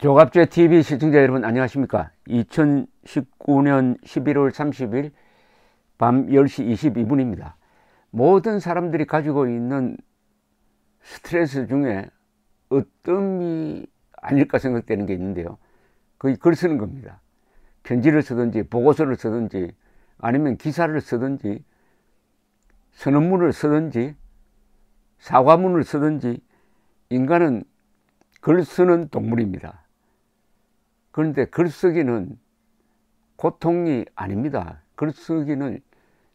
조갑제 TV 시청자 여러분 안녕하십니까 2019년 11월 30일 밤 10시 22분입니다 모든 사람들이 가지고 있는 스트레스 중에 어떤이 아닐까 생각되는 게 있는데요 그게 글 쓰는 겁니다 편지를 쓰든지 보고서를 쓰든지 아니면 기사를 쓰든지 선언문을 쓰든지 사과문을 쓰든지 인간은 글 쓰는 동물입니다 그런데 글쓰기는 고통이 아닙니다. 글쓰기는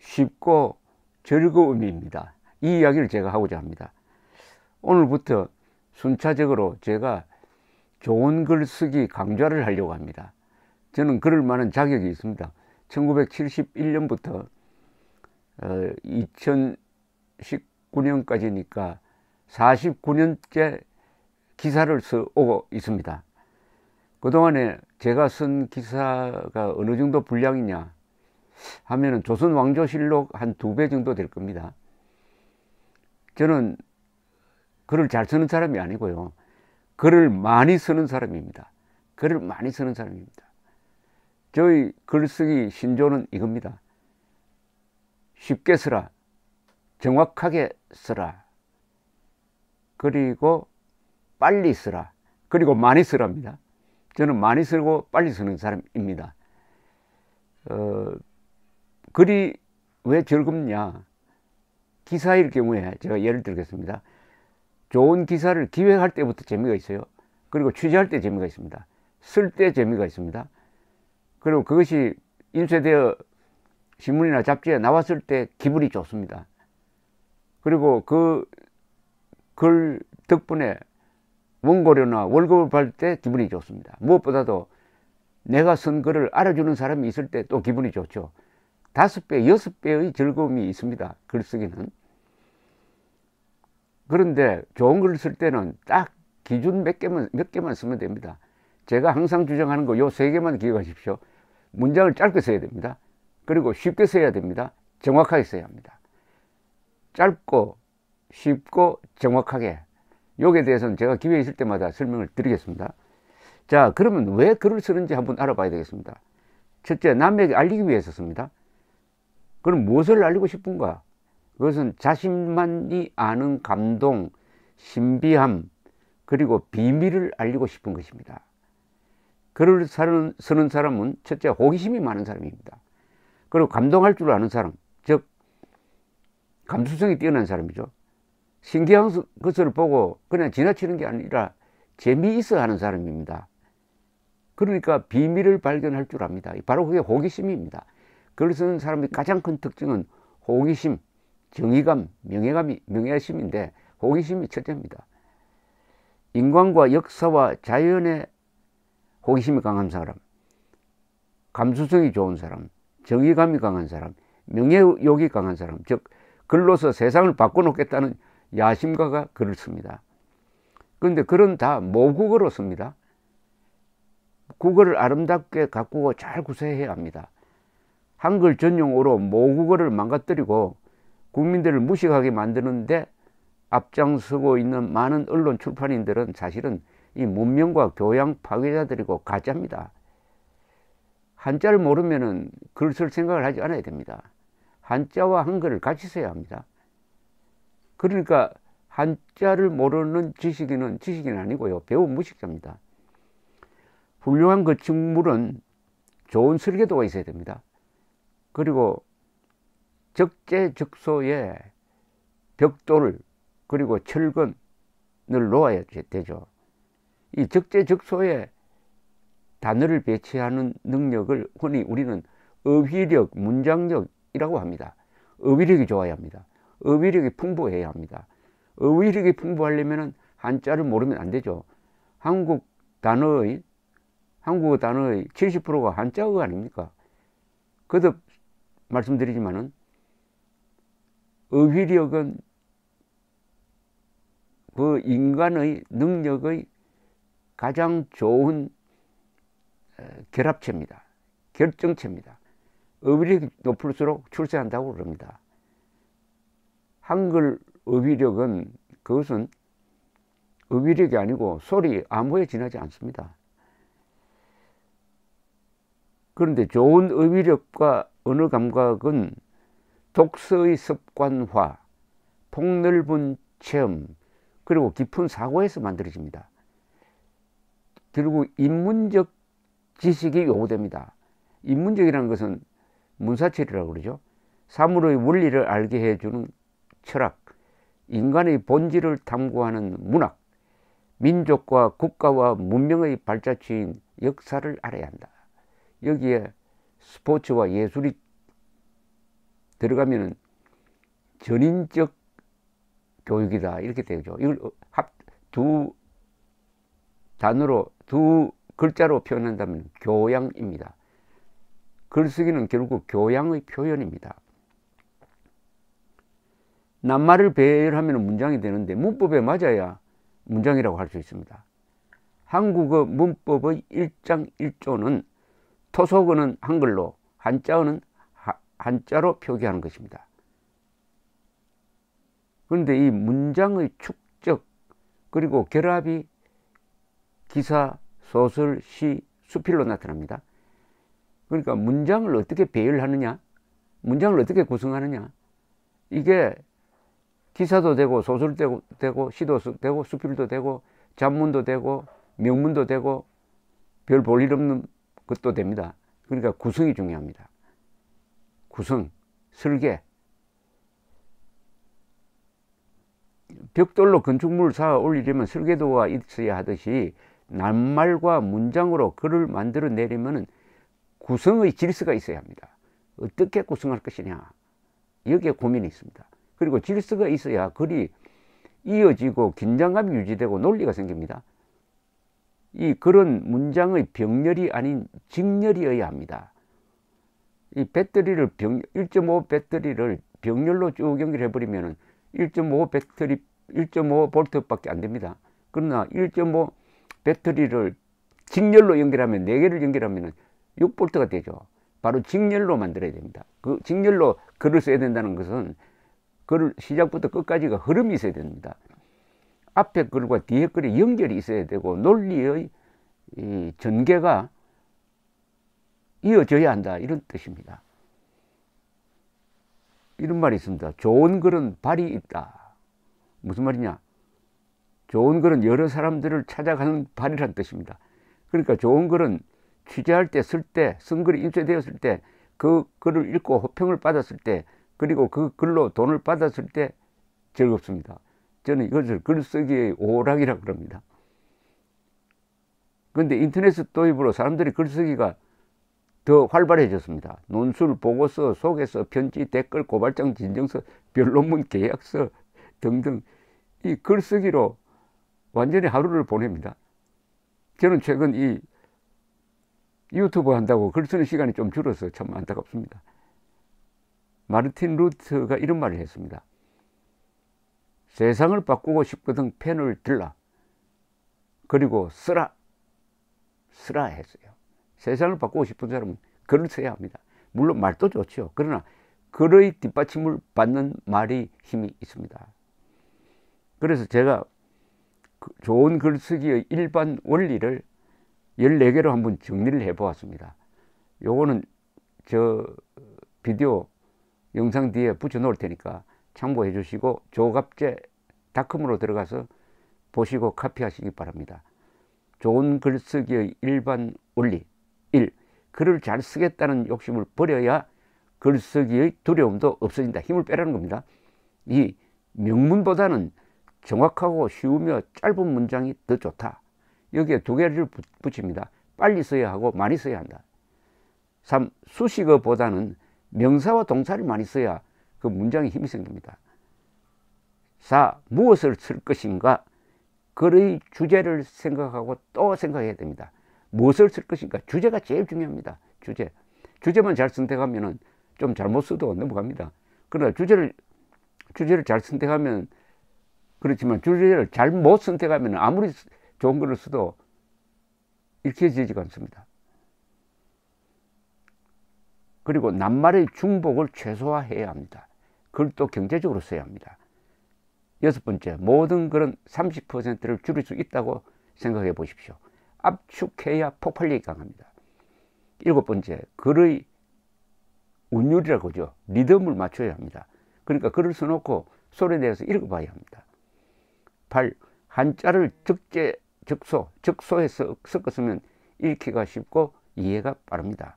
쉽고 즐거움입니다. 이 이야기를 제가 하고자 합니다. 오늘부터 순차적으로 제가 좋은 글쓰기 강좌를 하려고 합니다. 저는 그럴 만한 자격이 있습니다. 1971년부터 2019년까지니까 어, 49년째 기사를 써오고 있습니다. 그동안에 제가 쓴 기사가 어느 정도 분량이냐 하면은 조선 왕조실록 한 두 배 정도 될 겁니다. 저는 글을 잘 쓰는 사람이 아니고요. 글을 많이 쓰는 사람입니다. 글을 많이 쓰는 사람입니다. 저희 글쓰기 신조는 이겁니다. 쉽게 쓰라. 정확하게 쓰라. 그리고 빨리 쓰라. 그리고 많이 쓰랍니다. 저는 많이 쓰고 빨리 쓰는 사람입니다. 어, 글이 왜 즐겁냐? 기사일 경우에 제가 예를 들겠습니다. 좋은 기사를 기획할 때부터 재미가 있어요. 그리고 취재할 때 재미가 있습니다. 쓸 때 재미가 있습니다. 그리고 그것이 인쇄되어 신문이나 잡지에 나왔을 때 기분이 좋습니다. 그리고 그 글 덕분에 원고료나 월급을 받을 때 기분이 좋습니다. 무엇보다도 내가 쓴 글을 알아주는 사람이 있을 때 또 기분이 좋죠. 다섯 배, 여섯 배의 즐거움이 있습니다. 글쓰기는. 그런데 좋은 글을 쓸 때는 딱 기준 몇 개만, 몇 개만 쓰면 됩니다. 제가 항상 주장하는 거 요 세 개만 기억하십시오. 문장을 짧게 써야 됩니다. 그리고 쉽게 써야 됩니다. 정확하게 써야 합니다. 짧고 쉽고 정확하게 여기에 대해서는 제가 기회 있을 때마다 설명을 드리겠습니다. 자, 그러면 왜 글을 쓰는지 한번 알아봐야 되겠습니다. 첫째, 남에게 알리기 위해서 씁니다. 그럼 무엇을 알리고 싶은가? 그것은 자신만이 아는 감동, 신비함, 그리고 비밀을 알리고 싶은 것입니다. 글을 쓰는 사람은 첫째 호기심이 많은 사람입니다. 그리고 감동할 줄 아는 사람, 즉 감수성이 뛰어난 사람이죠. 신기한 것을 보고 그냥 지나치는 게 아니라 재미있어 하는 사람입니다. 그러니까 비밀을 발견할 줄 압니다. 바로 그게 호기심입니다. 글을 쓰는 사람의 가장 큰 특징은 호기심, 정의감, 명예감이, 명예심인데 호기심이 첫째입니다. 인간과 역사와 자연에 호기심이 강한 사람, 감수성이 좋은 사람, 정의감이 강한 사람, 명예욕이 강한 사람, 즉, 글로서 세상을 바꿔놓겠다는 야심가가 글을 씁니다. 그런데 글은 다 모국어로 씁니다. 국어를 아름답게 가꾸고 잘 구사해야 합니다. 한글 전용어로 모국어를 망가뜨리고 국민들을 무식하게 만드는데 앞장서고 있는 많은 언론 출판인들은 사실은 이 문명과 교양 파괴자들이고 가짜입니다. 한자를 모르면 글 쓸 생각을 하지 않아야 됩니다. 한자와 한글을 같이 써야 합니다. 그러니까 한자를 모르는 지식인은 지식인 아니고요. 배운 무식자입니다. 훌륭한 그 직물은 좋은 설계도가 있어야 됩니다. 그리고 적재적소에 벽돌 그리고 철근을 놓아야 되죠. 이 적재적소에 단어를 배치하는 능력을 흔히 우리는 어휘력, 문장력이라고 합니다. 어휘력이 좋아야 합니다. 의휘력이 풍부해야 합니다. 어휘력이 풍부하려면 한자를 모르면 안 되죠. 한국 단어의 한국어 단어의 70%가 한자어 아닙니까? 거듭 말씀드리지만은 어휘력은 그 인간의 능력의 가장 좋은 어, 결합체입니다. 결정체입니다. 어휘력이 높을수록 출세한다고 그럽니다. 한글 의휘력은 그것은 의휘력이 아니고 소리 암호에 지나지 않습니다. 그런데 좋은 의휘력과 언어 감각은 독서의 습관화, 폭넓은 체험, 그리고 깊은 사고에서 만들어집니다. 결국 인문적 지식이 요구됩니다. 인문적이라는 것은 문사철이라고 그러죠. 사물의 원리를 알게 해주는 철학, 인간의 본질을 탐구하는 문학, 민족과 국가와 문명의 발자취인 역사를 알아야 한다. 여기에 스포츠와 예술이 들어가면 전인적 교육이다 이렇게 되죠. 이걸 합, 두 단어로 두 글자로 표현한다면 교양입니다. 글쓰기는 결국 교양의 표현입니다. 낱말을 배열하면 문장이 되는데 문법에 맞아야 문장이라고 할 수 있습니다. 한국어 문법의 1장 1조는 토속어는 한글로 한자어는 한자로 표기하는 것입니다. 그런데 이 문장의 축적 그리고 결합이 기사, 소설, 시, 수필로 나타납니다. 그러니까 문장을 어떻게 배열하느냐 문장을 어떻게 구성하느냐 이게 기사도 되고 소설도 되고, 시도 되고 수필도 되고 잡문도 되고 명문도 되고 별 볼 일 없는 것도 됩니다. 그러니까 구성이 중요합니다. 구성, 설계. 벽돌로 건축물을 쌓아 올리려면 설계도가 있어야 하듯이 낱말과 문장으로 글을 만들어 내리면 구성의 질서가 있어야 합니다. 어떻게 구성할 것이냐. 여기에 고민이 있습니다. 그리고 질서가 있어야 글이 이어지고 긴장감이 유지되고 논리가 생깁니다. 이 그런 문장의 병렬이 아닌 직렬이어야 합니다. 이 배터리를 병, 1.5 배터리를 병렬로 쭉 연결해 버리면 1.5 배터리 1.5 볼트밖에 안 됩니다. 그러나 1.5 배터리를 직렬로 연결하면 4개를 연결하면 6볼트가 되죠. 바로 직렬로 만들어야 됩니다. 그 직렬로 글을 써야 된다는 것은 그걸 시작부터 끝까지가 흐름이 있어야 됩니다. 앞에 글과 뒤에 글이 연결이 있어야 되고 논리의 이 전개가 이어져야 한다 이런 뜻입니다. 이런 말이 있습니다. 좋은 글은 발이 있다. 무슨 말이냐? 좋은 글은 여러 사람들을 찾아가는 발이란 뜻입니다. 그러니까 좋은 글은 취재할 때, 쓸 때, 쓴 글이 인쇄되었을 때, 그 글을 읽고 호평을 받았을 때 그리고 그 글로 돈을 받았을 때 즐겁습니다. 저는 이것을 글쓰기의 오락이라 그럽니다. 그런데 인터넷 도입으로 사람들이 글쓰기가 더 활발해졌습니다. 논술, 보고서, 소개서, 편지, 댓글, 고발장, 진정서, 변론문, 계약서 등등 이 글쓰기로 완전히 하루를 보냅니다. 저는 최근 이 유튜브 한다고 글 쓰는 시간이 좀 줄어서 참 안타깝습니다. 마르틴 루트가 이런 말을 했습니다. 세상을 바꾸고 싶거든 펜을 들라. 그리고 쓰라. 쓰라 했어요. 세상을 바꾸고 싶은 사람은 글을 써야 합니다. 물론 말도 좋지 그러나 글의 뒷받침을 받는 말이 힘이 있습니다. 그래서 제가 그 좋은 글쓰기의 일반 원리를 14개로 한번 정리를 해 보았습니다. 요거는 저 비디오 영상 뒤에 붙여 놓을 테니까 참고해 주시고 조갑제 닷컴으로 들어가서 보시고 카피하시기 바랍니다. 좋은 글쓰기의 일반 원리 1. 글을 잘 쓰겠다는 욕심을 버려야 글쓰기의 두려움도 없어진다. 힘을 빼라는 겁니다. 2. 명문보다는 정확하고 쉬우며 짧은 문장이 더 좋다. 여기에 두 개를 붙입니다. 빨리 써야 하고 많이 써야 한다. 3. 수식어보다는 명사와 동사를 많이 써야 그 문장에 힘이 생깁니다. 4. 무엇을 쓸 것인가? 글의 주제를 생각하고 또 생각해야 됩니다. 무엇을 쓸 것인가? 주제가 제일 중요합니다. 주제. 주제만 잘 선택하면 좀 잘못 써도 넘어갑니다. 그러나 주제를, 주제를 잘 선택하면 그렇지만 주제를 잘 못 선택하면 아무리 좋은 글을 써도 읽혀지지가 않습니다. 그리고 낱말의 중복을 최소화해야 합니다. 그걸 또 경제적으로 써야 합니다. 여섯 번째, 모든 그런 30%를 줄일 수 있다고 생각해 보십시오. 압축해야 폭발력이 강합니다. 일곱 번째, 글의 운율이라고 죠 리듬을 맞춰야 합니다. 그러니까 글을 써놓고 소리에 대해서 읽어봐야 합니다. 8. 한자를 적재, 적소, 적소해서 섞었으면 읽기가 쉽고 이해가 빠릅니다.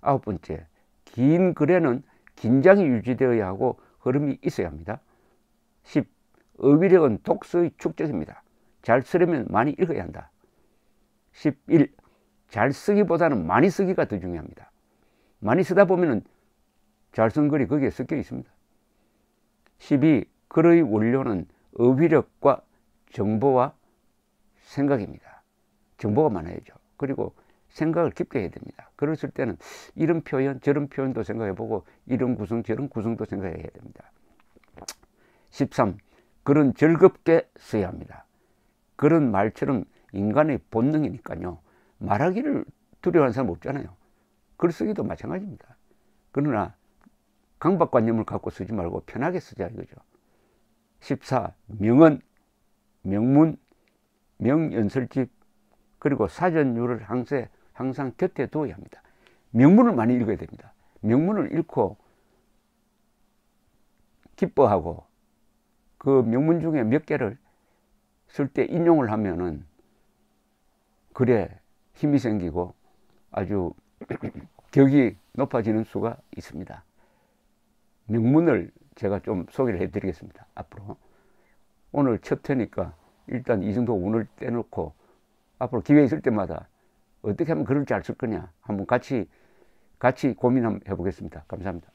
아홉 번째, 긴글에는 긴장이 유지되어야 하고 흐름이 있어야 합니다. 10. 어휘력은 독서의 축적입니다. 잘 쓰려면 많이 읽어야 한다. 11. 잘 쓰기보다는 많이 쓰기가 더 중요합니다. 많이 쓰다 보면 잘 쓴 글이 거기에 섞여 있습니다. 12. 글의 원료는 어휘력과 정보와 생각입니다. 정보가 많아야죠. 그리고 생각을 깊게 해야 됩니다. 그랬을 때는 이런 표현, 저런 표현도 생각해보고 이런 구성, 저런 구성도 생각해야 됩니다. 13. 글은 즐겁게 써야 합니다. 그런 말처럼 인간의 본능이니까요. 말하기를 두려워하는 사람 없잖아요. 글 쓰기도 마찬가지입니다. 그러나 강박관념을 갖고 쓰지 말고 편하게 쓰자 이거죠. 14. 명언, 명문, 명연설집, 그리고 사전유를 항세 항상 곁에 두어야 합니다. 명문을 많이 읽어야 됩니다. 명문을 읽고 기뻐하고 그 명문 중에 몇 개를 쓸 때 인용을 하면은 그래 힘이 생기고 아주 격이 높아지는 수가 있습니다. 명문을 제가 좀 소개를 해드리겠습니다. 앞으로 오늘 첫 회니까 일단 이 정도 운을 떼놓고 앞으로 기회 있을 때마다 어떻게 하면 그럴 지알수있 거냐 한번 같이 같이 고민해 보겠습니다. 감사합니다.